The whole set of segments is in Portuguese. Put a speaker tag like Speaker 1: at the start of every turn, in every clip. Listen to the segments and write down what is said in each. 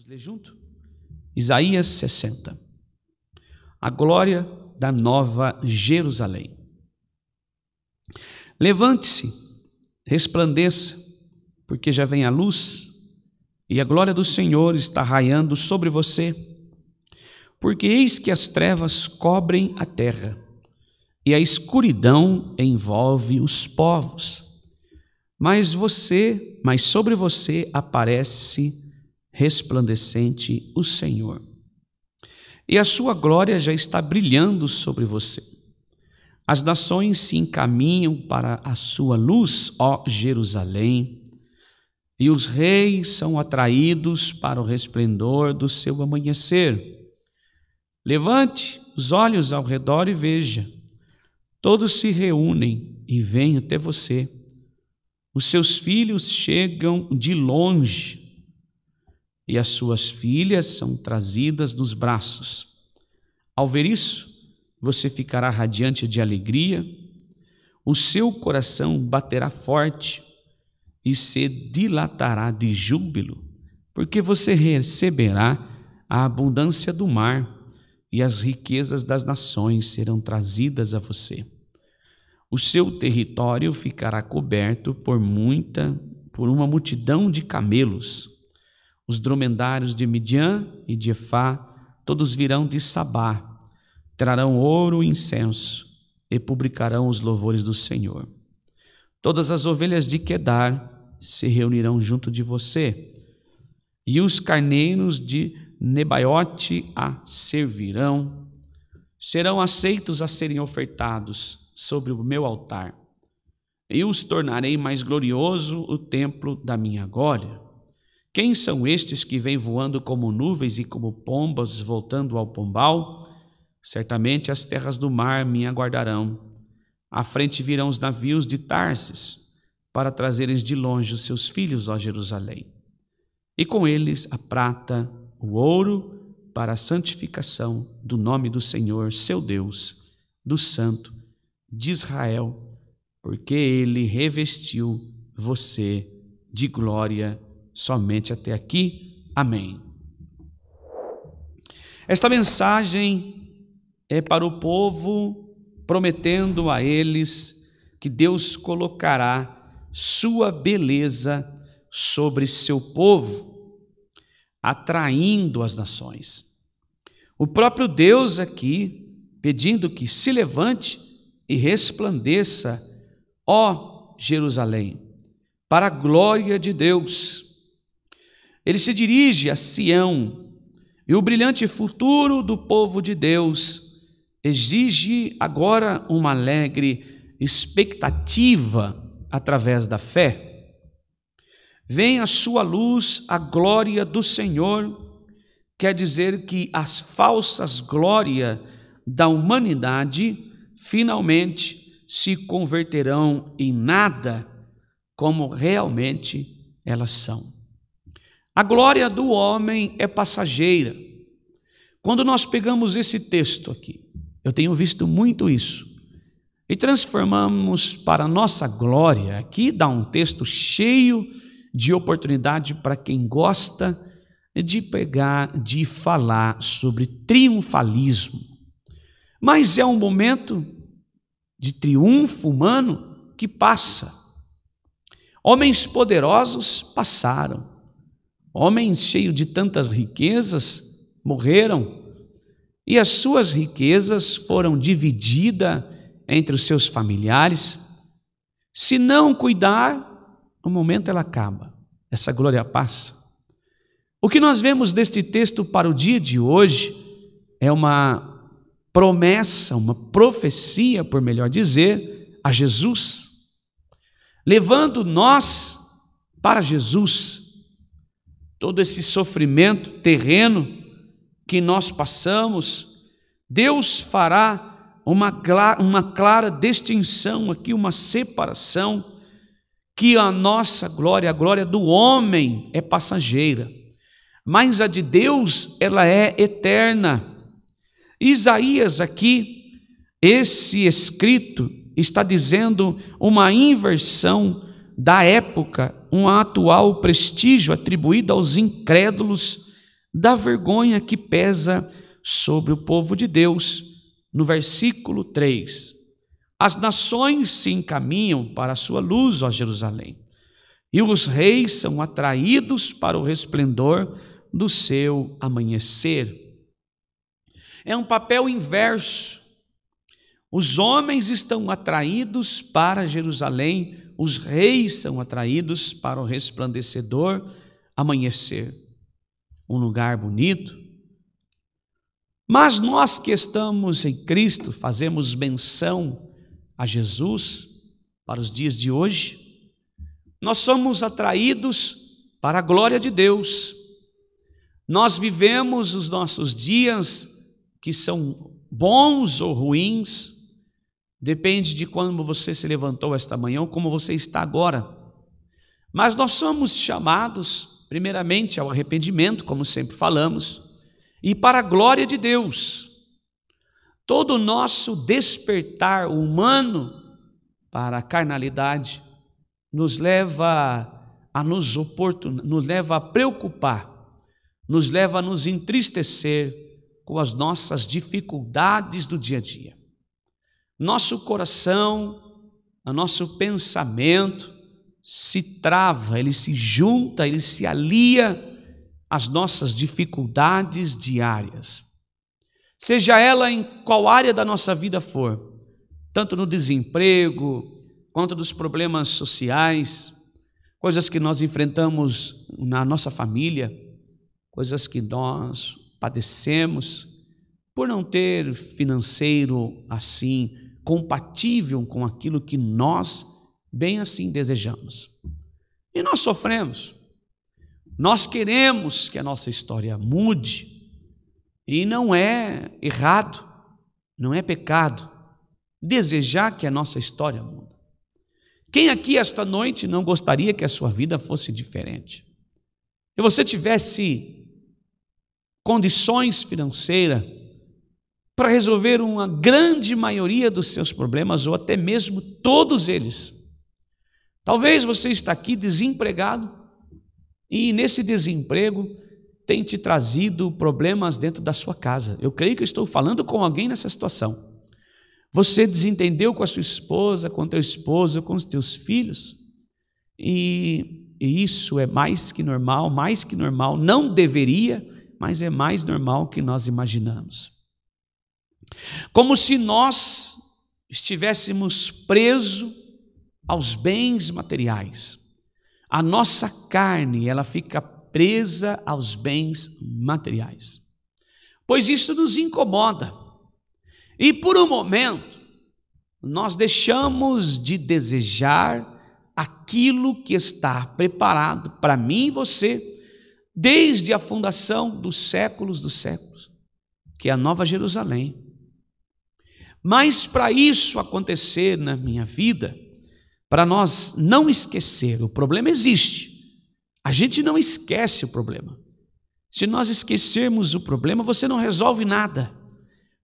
Speaker 1: Vamos ler junto? Isaías 60. A glória da nova Jerusalém. Levante-se, resplandeça, porque já vem a luz, e a glória do Senhor está raiando sobre você. Porque eis que as trevas cobrem a terra, e a escuridão envolve os povos. Mas você, mas sobre você aparece resplandecente o Senhor. E a sua glória já está brilhando sobre você. As nações se encaminham para a sua luz, ó Jerusalém, e os reis são atraídos para o resplendor do seu amanhecer. Levante os olhos ao redor e veja. Todos se reúnem e vêm até você. Os seus filhos chegam de longe e as suas filhas são trazidas nos braços. Ao ver isso, você ficará radiante de alegria, o seu coração baterá forte e se dilatará de júbilo, porque você receberá a abundância do mar e as riquezas das nações serão trazidas a você. O seu território ficará coberto por muita, por uma multidão de camelos os dromedários de Midian e de Efá, todos virão de Sabá, trarão ouro e incenso e publicarão os louvores do Senhor. Todas as ovelhas de Quedar se reunirão junto de você, e os carneiros de Nebaiote a servirão. Serão aceitos a serem ofertados sobre o meu altar, e os tornarei mais glorioso o templo da minha glória quem são estes que vêm voando como nuvens e como pombas voltando ao pombal? Certamente as terras do mar me aguardarão. À frente virão os navios de Tarsis, para trazeres de longe os seus filhos a Jerusalém. E com eles a prata, o ouro, para a santificação do nome do Senhor, seu Deus, do Santo, de Israel, porque ele revestiu você de glória somente até aqui. Amém. Esta mensagem é para o povo, prometendo a eles que Deus colocará sua beleza sobre seu povo, atraindo as nações. O próprio Deus aqui pedindo que se levante e resplandeça, ó Jerusalém, para a glória de Deus. Ele se dirige a Sião e o brilhante futuro do povo de Deus exige agora uma alegre expectativa através da fé. Vem a sua luz, a glória do Senhor, quer dizer que as falsas glórias da humanidade finalmente se converterão em nada como realmente elas são. A glória do homem é passageira. Quando nós pegamos esse texto aqui, eu tenho visto muito isso, e transformamos para nossa glória, aqui dá um texto cheio de oportunidade para quem gosta de pegar, de falar sobre triunfalismo. Mas é um momento de triunfo humano que passa. Homens poderosos passaram, Homens cheios de tantas riquezas morreram e as suas riquezas foram divididas entre os seus familiares. Se não cuidar, no momento ela acaba, essa glória passa. O que nós vemos deste texto para o dia de hoje é uma promessa, uma profecia, por melhor dizer, a Jesus, levando nós para Jesus todo esse sofrimento terreno que nós passamos, Deus fará uma, clara, uma clara distinção aqui, uma separação, que a nossa glória, a glória do homem, é passageira, mas a de Deus, ela é eterna. Isaías aqui, esse escrito, está dizendo uma inversão da época um atual prestígio atribuído aos incrédulos da vergonha que pesa sobre o povo de Deus. No versículo 3, as nações se encaminham para a sua luz, ó Jerusalém, e os reis são atraídos para o resplendor do seu amanhecer. É um papel inverso. Os homens estão atraídos para Jerusalém os reis são atraídos para o resplandecedor amanhecer, um lugar bonito. Mas nós que estamos em Cristo, fazemos menção a Jesus para os dias de hoje, nós somos atraídos para a glória de Deus. Nós vivemos os nossos dias que são bons ou ruins, Depende de quando você se levantou esta manhã ou como você está agora. Mas nós somos chamados, primeiramente, ao arrependimento, como sempre falamos, e para a glória de Deus. Todo o nosso despertar humano para a carnalidade nos leva a nos oportun... nos leva a preocupar, nos leva a nos entristecer com as nossas dificuldades do dia a dia nosso coração, o nosso pensamento se trava, ele se junta, ele se alia às nossas dificuldades diárias. Seja ela em qual área da nossa vida for, tanto no desemprego, quanto dos problemas sociais, coisas que nós enfrentamos na nossa família, coisas que nós padecemos por não ter financeiro assim compatível com aquilo que nós bem assim desejamos. E nós sofremos. Nós queremos que a nossa história mude, e não é errado, não é pecado desejar que a nossa história mude. Quem aqui esta noite não gostaria que a sua vida fosse diferente? Se você tivesse condições financeiras para resolver uma grande maioria dos seus problemas, ou até mesmo todos eles. Talvez você está aqui desempregado e nesse desemprego tem te trazido problemas dentro da sua casa. Eu creio que estou falando com alguém nessa situação. Você desentendeu com a sua esposa, com teu esposo, com os teus filhos. E, e, isso é mais que normal, mais que normal. Não deveria, mas é mais normal que nós imaginamos como se nós estivéssemos presos aos bens materiais. A nossa carne, ela fica presa aos bens materiais. Pois isso nos incomoda. E por um momento, nós deixamos de desejar aquilo que está preparado para mim e você desde a fundação dos séculos dos séculos, que é a Nova Jerusalém mas para isso acontecer na minha vida, para nós não esquecer, o problema existe. A gente não esquece o problema. Se nós esquecermos o problema, você não resolve nada.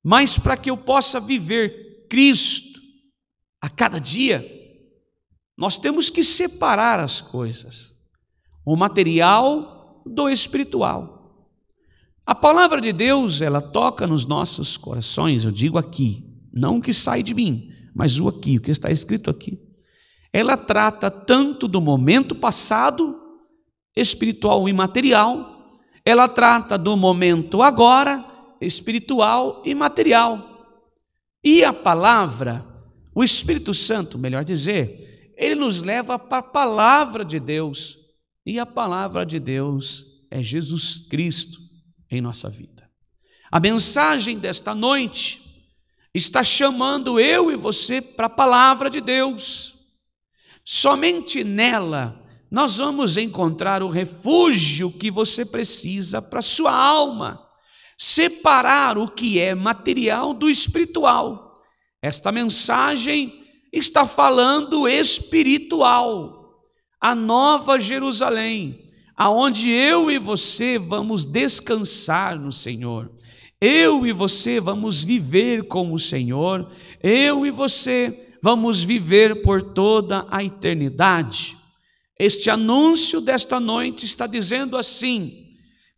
Speaker 1: Mas para que eu possa viver Cristo a cada dia, nós temos que separar as coisas, o material do espiritual. A palavra de Deus, ela toca nos nossos corações, eu digo aqui, não o que sai de mim, mas o aqui, o que está escrito aqui. Ela trata tanto do momento passado, espiritual e material, ela trata do momento agora, espiritual e material. E a palavra, o Espírito Santo, melhor dizer, ele nos leva para a palavra de Deus. E a palavra de Deus é Jesus Cristo em nossa vida. A mensagem desta noite está chamando eu e você para a palavra de Deus. Somente nela nós vamos encontrar o refúgio que você precisa para a sua alma, separar o que é material do espiritual. Esta mensagem está falando espiritual, a nova Jerusalém, aonde eu e você vamos descansar no Senhor. Eu e você vamos viver com o Senhor, eu e você vamos viver por toda a eternidade. Este anúncio desta noite está dizendo assim: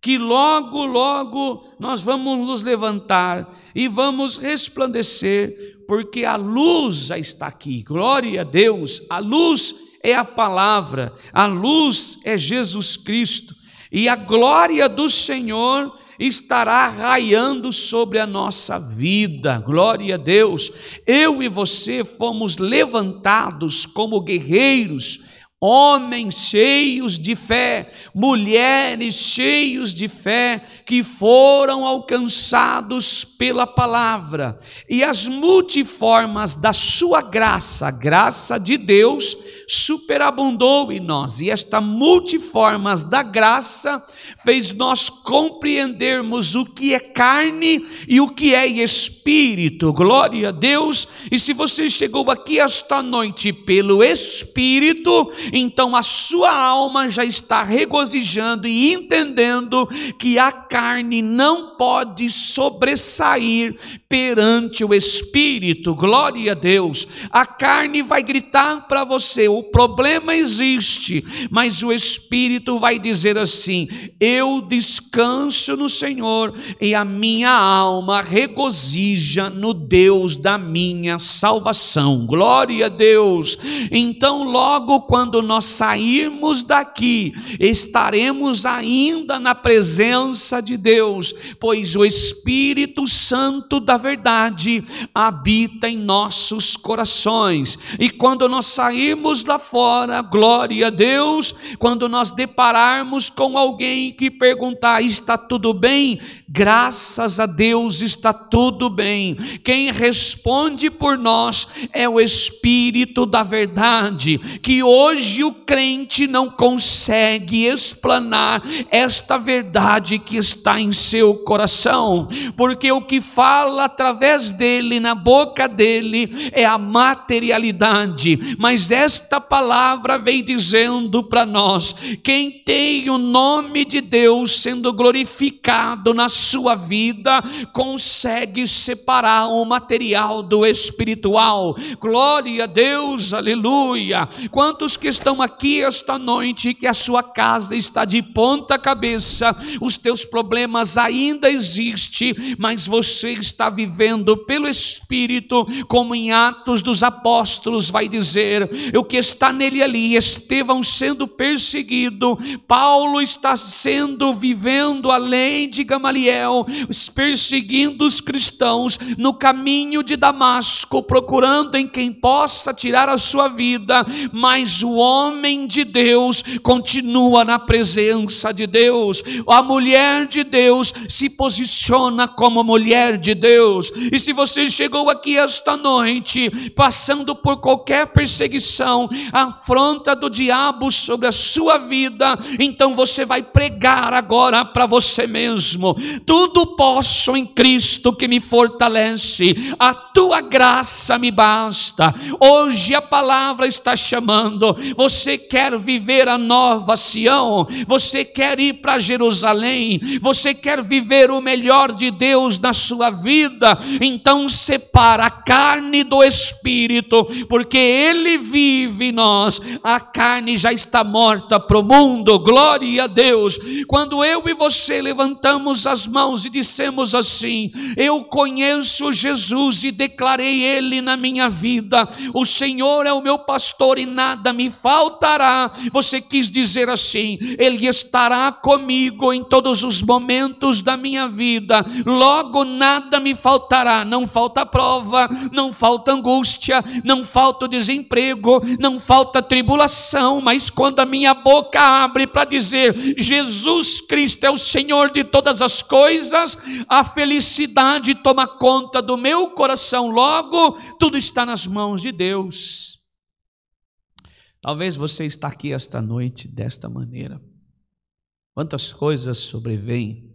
Speaker 1: que logo, logo nós vamos nos levantar e vamos resplandecer, porque a luz já está aqui. Glória a Deus! A luz é a palavra, a luz é Jesus Cristo e a glória do Senhor estará raiando sobre a nossa vida. Glória a Deus. Eu e você fomos levantados como guerreiros, homens cheios de fé, mulheres cheios de fé, que foram alcançados pela palavra. E as multiformas da sua graça, graça de Deus, superabundou em nós, e esta multiformas da graça fez nós compreendermos o que é carne e o que é espírito. Glória a Deus! E se você chegou aqui esta noite pelo espírito, então a sua alma já está regozijando e entendendo que a carne não pode sobressair perante o espírito. Glória a Deus! A carne vai gritar para você o problema existe, mas o Espírito vai dizer assim: eu descanso no Senhor e a minha alma regozija no Deus da minha salvação. Glória a Deus. Então, logo quando nós sairmos daqui, estaremos ainda na presença de Deus, pois o Espírito Santo da verdade habita em nossos corações. E quando nós sairmos lá fora, glória a Deus, quando nós depararmos com alguém que perguntar: está tudo bem? Graças a Deus está tudo bem. Quem responde por nós é o Espírito da Verdade, que hoje o crente não consegue explanar esta verdade que está em seu coração, porque o que fala através dele, na boca dele, é a materialidade, mas esta esta palavra vem dizendo para nós: quem tem o nome de Deus sendo glorificado na sua vida, consegue separar o material do espiritual. Glória a Deus, aleluia. Quantos que estão aqui esta noite, que a sua casa está de ponta cabeça, os teus problemas ainda existem, mas você está vivendo pelo Espírito, como em Atos dos Apóstolos vai dizer, eu que está nele ali. Estevão sendo perseguido, Paulo está sendo vivendo além de Gamaliel, perseguindo os cristãos no caminho de Damasco, procurando em quem possa tirar a sua vida, mas o homem de Deus continua na presença de Deus. A mulher de Deus se posiciona como mulher de Deus. E se você chegou aqui esta noite passando por qualquer perseguição, afronta do diabo sobre a sua vida, então você vai pregar agora para você mesmo: tudo posso em Cristo que me fortalece, a tua graça me basta. Hoje a palavra está chamando, você quer viver a nova Sião, você quer ir para Jerusalém, você quer viver o melhor de Deus na sua vida, então separa a carne do espírito, porque ele vive vive em nós, a carne já está morta para o mundo, glória a Deus. Quando eu e você levantamos as mãos e dissemos assim: Eu conheço Jesus e declarei Ele na minha vida, o Senhor é o meu pastor e nada me faltará. Você quis dizer assim: Ele estará comigo em todos os momentos da minha vida, logo nada me faltará. Não falta prova, não falta angústia, não falta desemprego, não não falta tribulação, mas quando a minha boca abre para dizer Jesus Cristo é o Senhor de todas as coisas, a felicidade toma conta do meu coração, logo tudo está nas mãos de Deus. Talvez você está aqui esta noite desta maneira. Quantas coisas sobrevêm,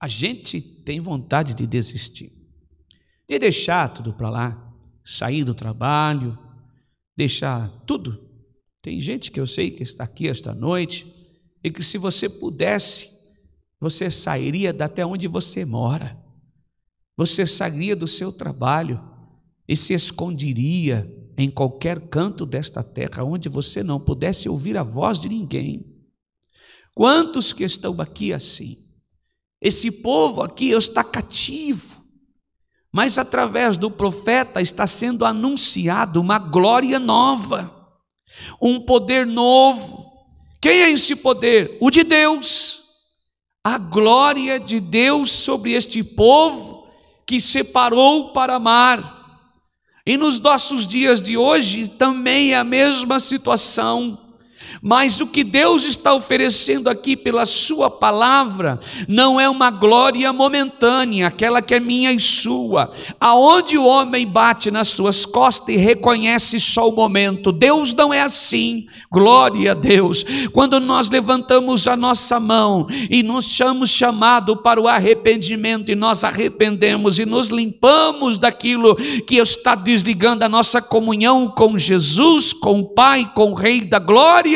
Speaker 1: a gente tem vontade de desistir, de deixar tudo para lá, sair do trabalho, deixar tudo. Tem gente que eu sei que está aqui esta noite e que se você pudesse, você sairia da até onde você mora. Você sairia do seu trabalho e se esconderia em qualquer canto desta terra onde você não pudesse ouvir a voz de ninguém. Quantos que estão aqui assim? Esse povo aqui está cativo mas através do profeta está sendo anunciado uma glória nova, um poder novo. Quem é esse poder? O de Deus. A glória de Deus sobre este povo que separou para amar. E nos nossos dias de hoje também é a mesma situação. Mas o que Deus está oferecendo aqui pela Sua palavra não é uma glória momentânea, aquela que é minha e sua. Aonde o homem bate nas suas costas e reconhece só o momento. Deus não é assim, glória a Deus. Quando nós levantamos a nossa mão e nos chamamos chamado para o arrependimento e nós arrependemos e nos limpamos daquilo que está desligando a nossa comunhão com Jesus, com o Pai, com o Rei da glória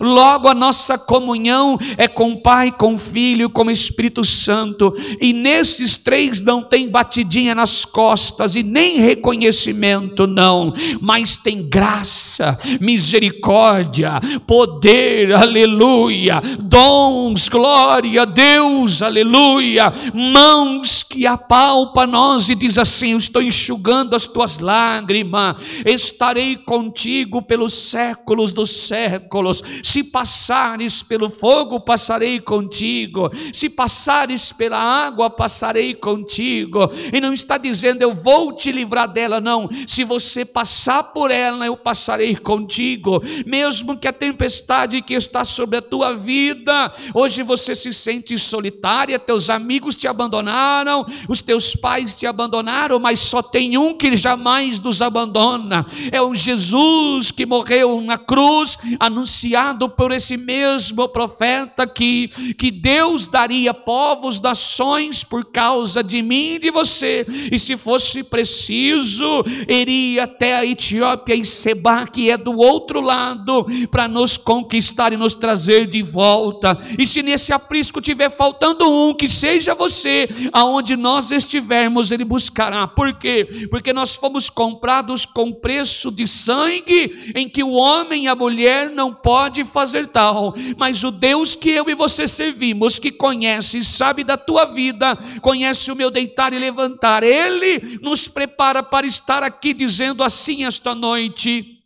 Speaker 1: Logo, a nossa comunhão é com o Pai, com o Filho, com o Espírito Santo. E nesses três não tem batidinha nas costas e nem reconhecimento, não, mas tem graça, misericórdia, poder, aleluia, dons, glória a Deus, aleluia, mãos que apalpa nós e diz assim: Eu estou enxugando as tuas lágrimas, estarei contigo pelos séculos dos séculos séculos. Se passares pelo fogo, passarei contigo. Se passares pela água, passarei contigo. E não está dizendo eu vou te livrar dela, não. Se você passar por ela, eu passarei contigo. Mesmo que a tempestade que está sobre a tua vida, hoje você se sente solitária, teus amigos te abandonaram, os teus pais te abandonaram, mas só tem um que jamais nos abandona. É o Jesus que morreu na cruz, a anunciado por esse mesmo profeta que, que Deus daria povos, nações por causa de mim e de você, e se fosse preciso, iria até a Etiópia e Seba, que é do outro lado, para nos conquistar e nos trazer de volta. E se nesse aprisco tiver faltando um, que seja você, aonde nós estivermos, ele buscará. Por quê? Porque nós fomos comprados com preço de sangue, em que o homem e a mulher não não pode fazer tal, mas o Deus que eu e você servimos, que conhece e sabe da tua vida, conhece o meu deitar e levantar, ele nos prepara para estar aqui dizendo assim esta noite,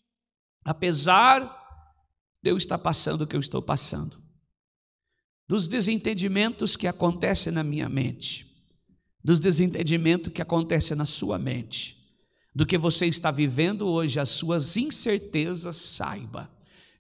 Speaker 1: apesar de eu estar passando o que eu estou passando, dos desentendimentos que acontecem na minha mente, dos desentendimentos que acontecem na sua mente, do que você está vivendo hoje, as suas incertezas, saiba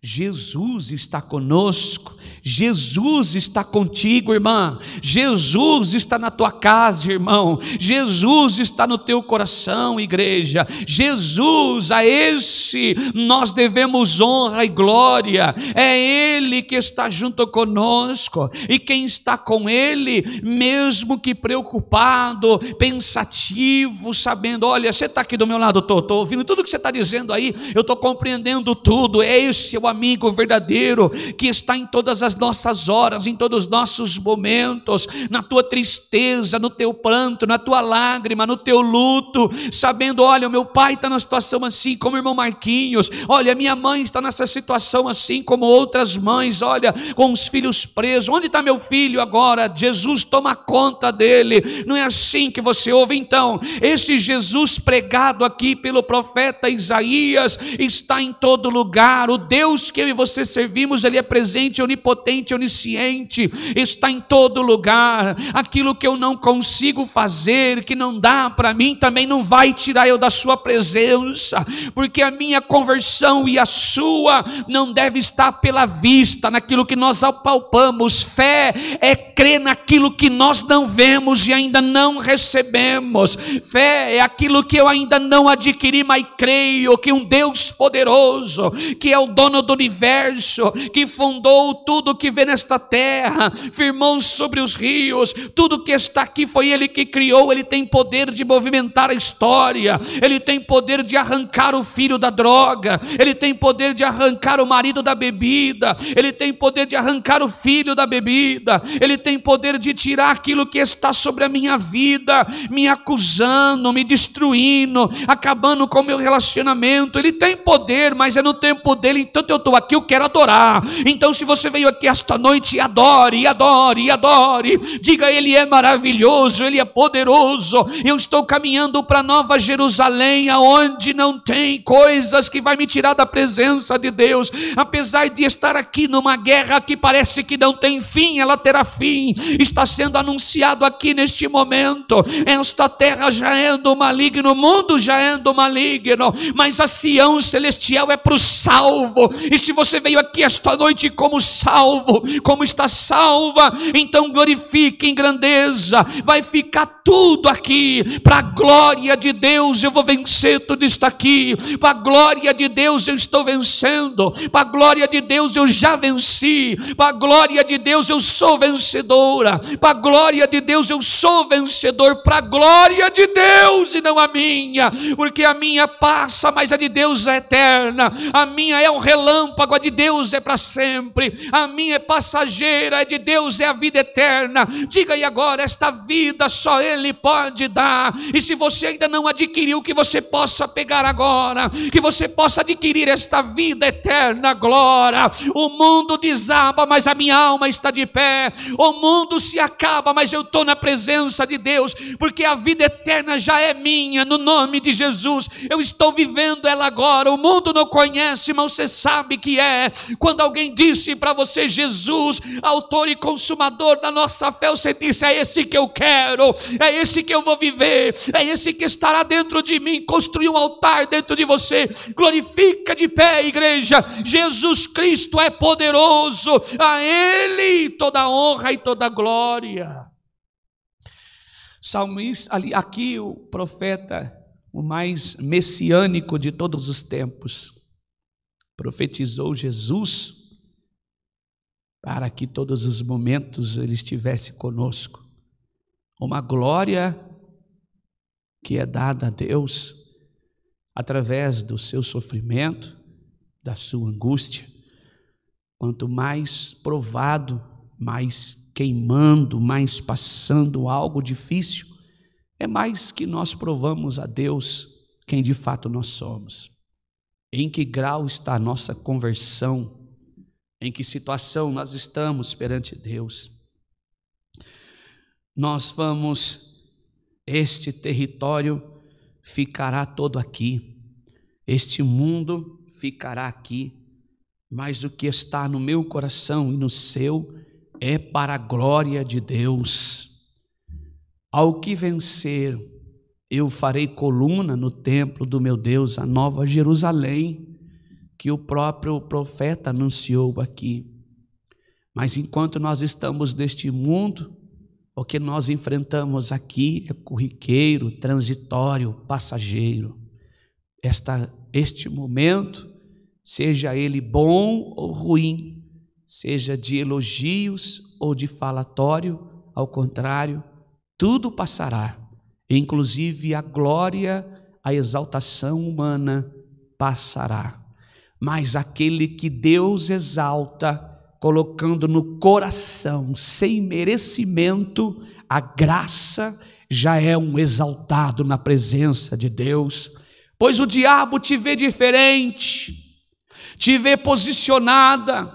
Speaker 1: Jesus está conosco, Jesus está contigo, irmã, Jesus está na tua casa, irmão, Jesus está no teu coração, igreja, Jesus, a esse nós devemos honra e glória, é Ele que está junto conosco, e quem está com Ele, mesmo que preocupado, pensativo, sabendo, olha, você está aqui do meu lado, estou ouvindo tudo que você está dizendo aí, eu estou compreendendo tudo, é esse o amigo verdadeiro, que está em todas as nossas horas, em todos os nossos momentos, na tua tristeza, no teu pranto, na tua lágrima, no teu luto, sabendo: olha, o meu pai está na situação assim, como o irmão Marquinhos, olha, minha mãe está nessa situação assim, como outras mães, olha, com os filhos presos, onde está meu filho agora? Jesus toma conta dele, não é assim que você ouve, então, esse Jesus pregado aqui pelo profeta Isaías está em todo lugar, o Deus Deus que eu e você servimos, Ele é presente, onipotente, onisciente, está em todo lugar. Aquilo que eu não consigo fazer, que não dá para mim, também não vai tirar eu da Sua presença, porque a minha conversão e a Sua não deve estar pela vista, naquilo que nós apalpamos. Fé é crer naquilo que nós não vemos e ainda não recebemos. Fé é aquilo que eu ainda não adquiri, mas creio que um Deus poderoso, que é o dono do do universo, que fundou tudo que vê nesta terra, firmou sobre os rios, tudo que está aqui foi Ele que criou, Ele tem poder de movimentar a história, Ele tem poder de arrancar o filho da droga, Ele tem poder de arrancar o marido da bebida, Ele tem poder de arrancar o filho da bebida, Ele tem poder de tirar aquilo que está sobre a minha vida, me acusando, me destruindo, acabando com o meu relacionamento. Ele tem poder, mas é no tempo dele, então eu estou aqui, eu quero adorar. Então, se você veio aqui esta noite, adore, adore, adore. Diga, Ele é maravilhoso, Ele é poderoso. Eu estou caminhando para Nova Jerusalém, aonde não tem coisas que vai me tirar da presença de Deus. Apesar de estar aqui numa guerra que parece que não tem fim, ela terá fim. Está sendo anunciado aqui neste momento. Esta terra já é do maligno, o mundo já é do maligno, mas a Sião celestial é para o salvo, e se você veio aqui esta noite como salvo, como está salva, então glorifique em grandeza. Vai ficar tudo aqui para a glória de Deus. Eu vou vencer tudo isso aqui. Para a glória de Deus eu estou vencendo. Para a glória de Deus eu já venci. Para a glória de Deus eu sou vencedora. Para a glória de Deus eu sou vencedor. Para a glória de Deus e não a minha, porque a minha passa, mas a de Deus é eterna. A minha é um relâmpago relâmpago, é de Deus é para sempre, a minha é passageira, a é de Deus é a vida eterna. Diga aí agora, esta vida só Ele pode dar, e se você ainda não adquiriu, que você possa pegar agora, que você possa adquirir esta vida eterna, glória. O mundo desaba, mas a minha alma está de pé, o mundo se acaba, mas eu estou na presença de Deus, porque a vida eterna já é minha, no nome de Jesus, eu estou vivendo ela agora. O mundo não conhece, mas você sabe sabe que é. Quando alguém disse para você, Jesus, autor e consumador da nossa fé, você disse: É esse que eu quero, é esse que eu vou viver, é esse que estará dentro de mim. Construir um altar dentro de você, glorifica de pé, igreja. Jesus Cristo é poderoso, a Ele toda honra e toda glória. Salmista, ali, aqui o profeta, o mais messiânico de todos os tempos, profetizou Jesus para que todos os momentos ele estivesse conosco. Uma glória que é dada a Deus através do seu sofrimento, da sua angústia. Quanto mais provado, mais queimando, mais passando algo difícil, é mais que nós provamos a Deus quem de fato nós somos. Em que grau está a nossa conversão? Em que situação nós estamos perante Deus? Nós vamos, este território ficará todo aqui, este mundo ficará aqui, mas o que está no meu coração e no seu é para a glória de Deus. Ao que vencer, eu farei coluna no templo do meu Deus, a nova Jerusalém, que o próprio profeta anunciou aqui. Mas enquanto nós estamos neste mundo, o que nós enfrentamos aqui é corriqueiro, transitório, passageiro. Esta, este momento, seja ele bom ou ruim, seja de elogios ou de falatório, ao contrário, tudo passará. Inclusive a glória, a exaltação humana passará. Mas aquele que Deus exalta, colocando no coração, sem merecimento, a graça, já é um exaltado na presença de Deus. Pois o diabo te vê diferente, te vê posicionada,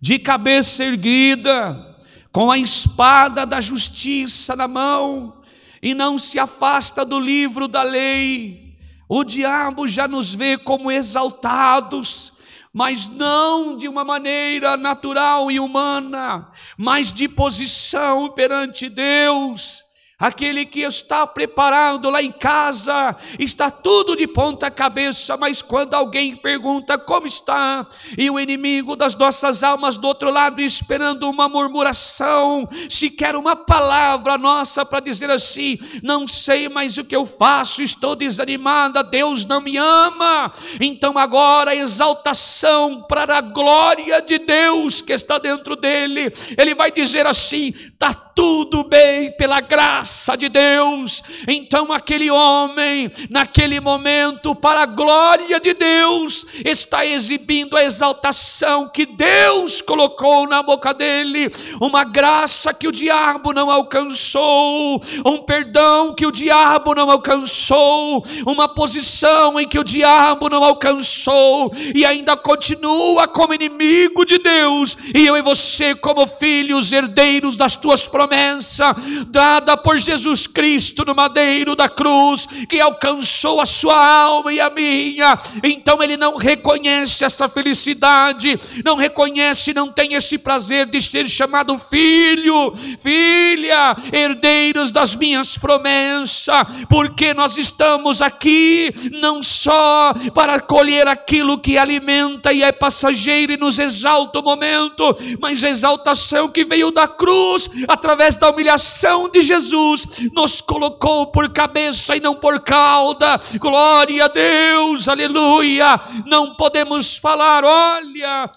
Speaker 1: de cabeça erguida, com a espada da justiça na mão, e não se afasta do livro da lei. O diabo já nos vê como exaltados, mas não de uma maneira natural e humana, mas de posição perante Deus. Aquele que está preparado lá em casa, está tudo de ponta cabeça, mas quando alguém pergunta como está, e o inimigo das nossas almas do outro lado esperando uma murmuração, sequer uma palavra nossa para dizer assim: não sei mais o que eu faço, estou desanimada, Deus não me ama. Então agora exaltação para a glória de Deus que está dentro dele. Ele vai dizer assim: está tudo bem pela graça de Deus. Então aquele homem, naquele momento, para a glória de Deus, está exibindo a exaltação que Deus colocou na boca dele, uma graça que o diabo não alcançou, um perdão que o diabo não alcançou, uma posição em que o diabo não alcançou e ainda continua como inimigo de Deus. E eu e você, como filhos herdeiros das tuas promessa dada por Jesus Cristo no madeiro da cruz, que alcançou a sua alma e a minha. Então ele não reconhece essa felicidade, não reconhece, não tem esse prazer de ser chamado filho, filha, herdeiros das minhas promessas, porque nós estamos aqui não só para colher aquilo que alimenta e é passageiro e nos exalta o momento, mas exaltação que veio da cruz através através da humilhação de Jesus, nos colocou por cabeça e não por cauda. Glória a Deus, aleluia. Não podemos falar, olha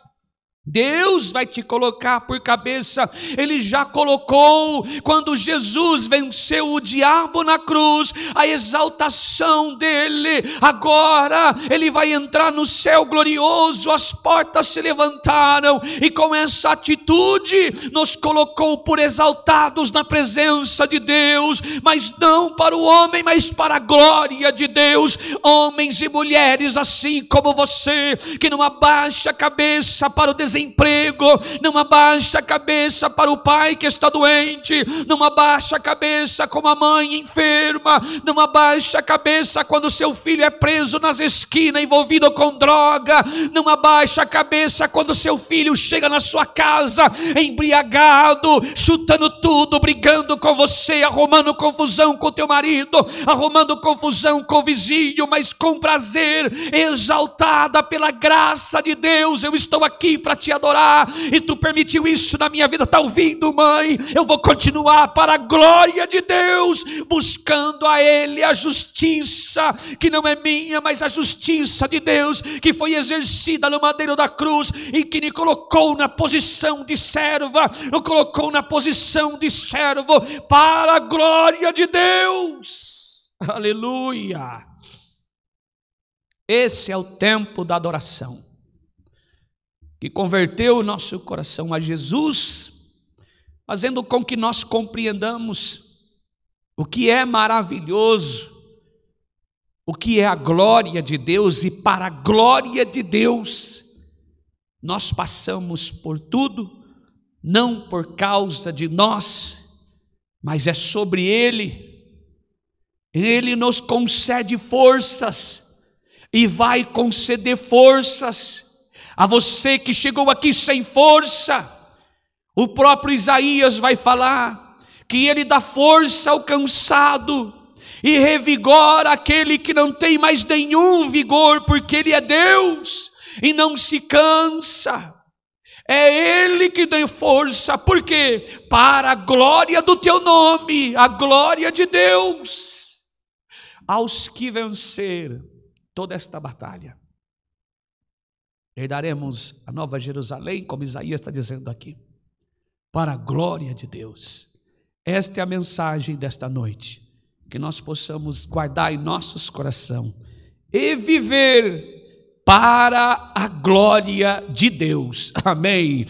Speaker 1: Deus vai te colocar por cabeça, Ele já colocou. Quando Jesus venceu o diabo na cruz, a exaltação dele, agora Ele vai entrar no céu glorioso, as portas se levantaram, e com essa atitude, nos colocou por exaltados na presença de Deus, mas não para o homem, mas para a glória de Deus. Homens e mulheres, assim como você, que não abaixa a cabeça para o desejo desemprego, não abaixa a cabeça para o pai que está doente, não abaixa a cabeça como a mãe enferma, não abaixa a cabeça quando seu filho é preso nas esquinas, envolvido com droga, não abaixa a cabeça quando seu filho chega na sua casa embriagado, chutando tudo, brigando com você, arrumando confusão com teu marido, arrumando confusão com o vizinho, mas com prazer, exaltada pela graça de Deus, eu estou aqui para te te adorar, e tu permitiu isso na minha vida. Está ouvindo, mãe? Eu vou continuar para a glória de Deus, buscando a Ele a justiça, que não é minha, mas a justiça de Deus, que foi exercida no madeiro da cruz e que me colocou na posição de serva, me colocou na posição de servo, para a glória de Deus. Aleluia. Esse é o tempo da adoração e converteu o nosso coração a Jesus, fazendo com que nós compreendamos o que é maravilhoso, o que é a glória de Deus, e para a glória de Deus, nós passamos por tudo, não por causa de nós, mas é sobre Ele. Ele nos concede forças e vai conceder forças a você que chegou aqui sem força, o próprio Isaías vai falar que ele dá força ao cansado e revigora aquele que não tem mais nenhum vigor, porque ele é Deus e não se cansa. É Ele que deu força, porque para a glória do teu nome, a glória de Deus, aos que vencer toda esta batalha, herdaremos a nova Jerusalém, como Isaías está dizendo aqui, para a glória de Deus. Esta é a mensagem desta noite, que nós possamos guardar em nossos corações e viver para a glória de Deus. Amém.